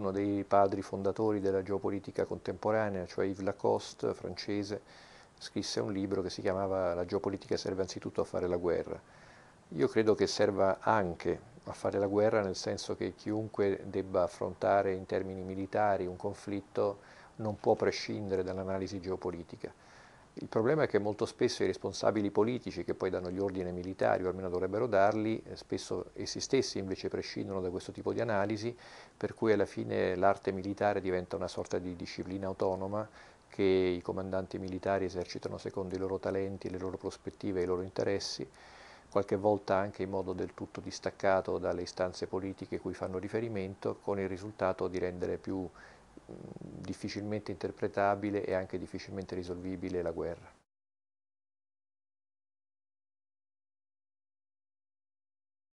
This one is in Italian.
uno dei padri fondatori della geopolitica contemporanea, cioè Yves Lacoste, francese, scrisse un libro che si chiamava La geopolitica serve anzitutto a fare la guerra. Io credo che serva anche a fare la guerra nel senso che chiunque debba affrontare in termini militari un conflitto non può prescindere dall'analisi geopolitica. Il problema è che molto spesso i responsabili politici che poi danno gli ordini militari, o almeno dovrebbero darli, eh, spesso essi stessi invece prescindono da questo tipo di analisi, per cui alla fine l'arte militare diventa una sorta di disciplina autonoma che i comandanti militari esercitano secondo i loro talenti, le loro prospettive e i loro interessi, qualche volta anche in modo del tutto distaccato dalle istanze politiche cui fanno riferimento, con il risultato di rendere più difficilmente interpretabile e anche difficilmente risolvibile la guerra.